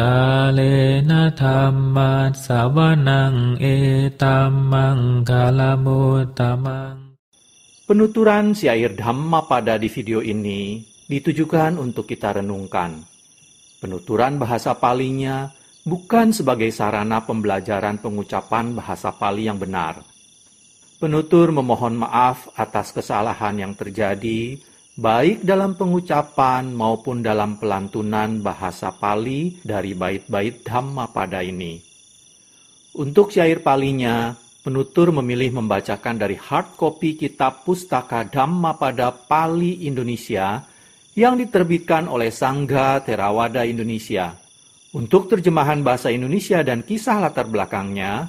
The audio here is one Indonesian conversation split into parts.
กาเลนะธรรมัสสวนังเอตัมมังคาลมุตมัง e Penuturan air Dhamma pada di video ini ditujukan untuk kita renungkan. Penuturan bahasa palinya bukan sebagai sarana pembelajaran pengucapan bahasa pali yang benar. Penutur memohon maaf atas kesalahan yang terjadi baik dalam pengucapan maupun dalam pelantunan bahasa Pali dari bait-bait Dhamma pada ini. Untuk syair palinya, penutur memilih membacakan dari hard copy kitab pustaka Dhamma pada Pali Indonesia yang diterbitkan oleh Sangga Terawada Indonesia. Untuk terjemahan bahasa Indonesia dan kisah latar belakangnya,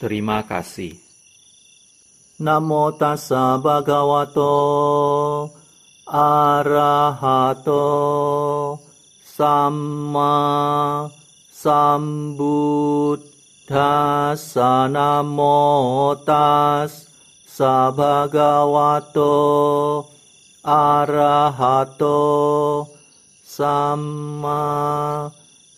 Terima kasih. Namo tassa bhagavato arahato sambut dasa namo tassa bhagavato arahato Sama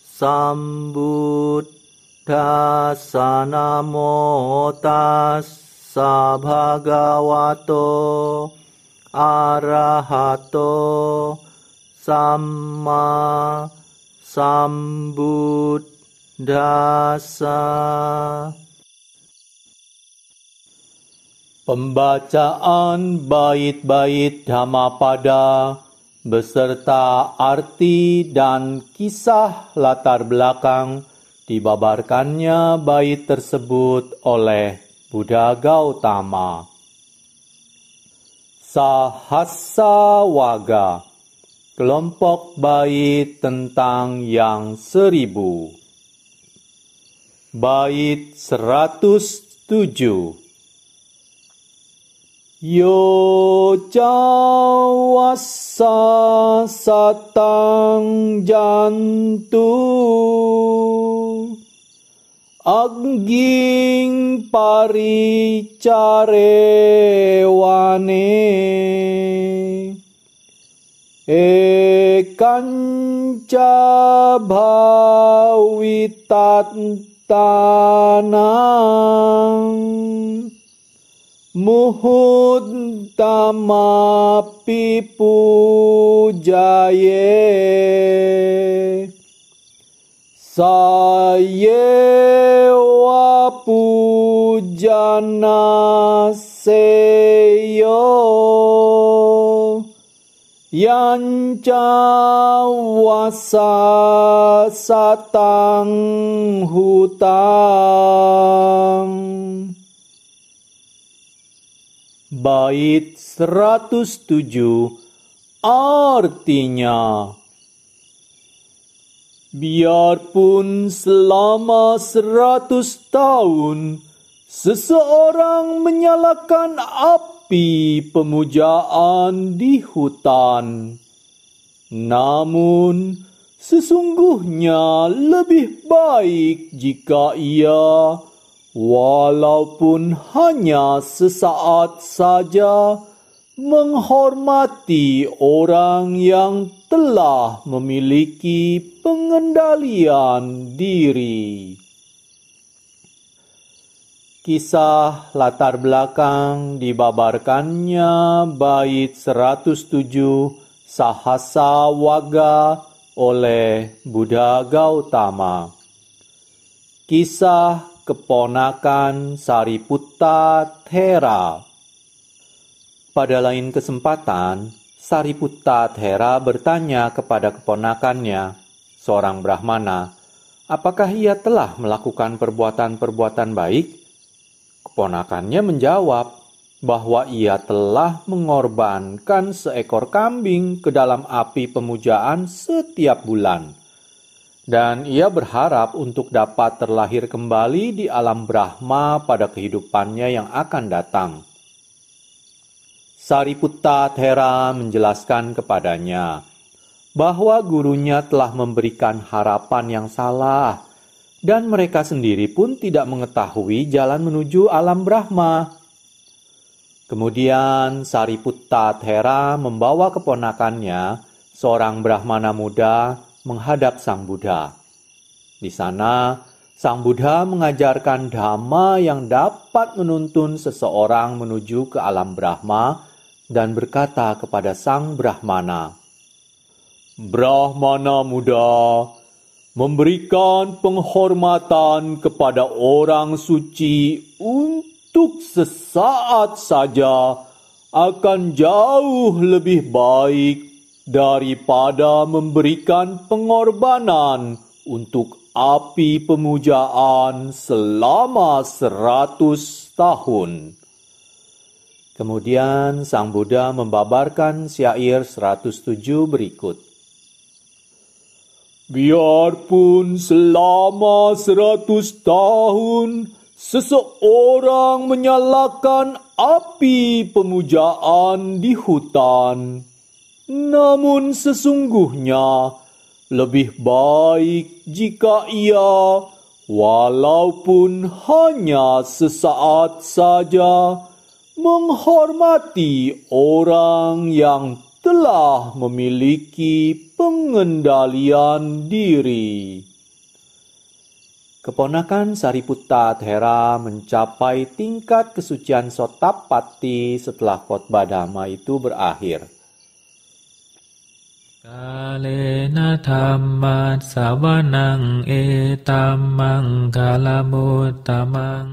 sambuddhassa Dasa namo tassa bhagavato arahato sama sambuddhasa. Pembacaan bait-bait Dhammapada beserta arti dan kisah latar belakang dibabarkannya bayi tersebut oleh Buddha Gautama. Sahasa Waga Kelompok bayi tentang yang seribu Bait seratus tujuh Yo jawasa satang jantu Angging paricarewane Ekanca bawitat tanang Muhud tamapi pujae, Saye wapujana seyo Yanca wasa satang hutan bait 107 artinya Biarpun selama 100 tahun seseorang menyalakan api pemujaan di hutan, namun sesungguhnya lebih baik jika ia walaupun hanya sesaat saja, menghormati orang yang telah memiliki pengendalian diri. Kisah latar belakang dibabarkannya bait 107 Sahasa Waga oleh Buddha Gautama. Kisah keponakan Sariputta Thera. Pada lain kesempatan, Sariputta Thera bertanya kepada keponakannya, seorang Brahmana, apakah ia telah melakukan perbuatan-perbuatan baik? Keponakannya menjawab bahwa ia telah mengorbankan seekor kambing ke dalam api pemujaan setiap bulan dan ia berharap untuk dapat terlahir kembali di alam Brahma pada kehidupannya yang akan datang. Sariputta Thera menjelaskan kepadanya bahwa gurunya telah memberikan harapan yang salah dan mereka sendiri pun tidak mengetahui jalan menuju alam Brahma. Kemudian Sariputta Thera membawa keponakannya, seorang Brahmana muda, menghadap Sang Buddha. Di sana, Sang Buddha mengajarkan dhamma yang dapat menuntun seseorang menuju ke alam Brahma dan berkata kepada Sang Brahmana, Brahmana muda, memberikan penghormatan kepada orang suci untuk sesaat saja akan jauh lebih baik daripada memberikan pengorbanan untuk api pemujaan selama seratus tahun. Kemudian Sang Buddha membabarkan syair 107 berikut. Biarpun selama seratus tahun seseorang menyalakan api pemujaan di hutan, namun sesungguhnya lebih baik jika ia, walaupun hanya sesaat saja, menghormati orang yang telah memiliki pengendalian diri. Keponakan Sariputta Thera mencapai tingkat kesucian Sotapati setelah khotbah dhamma itu berakhir. กาเลนะธรรมะสาวนังเอตัมมังกาลมุตตมัง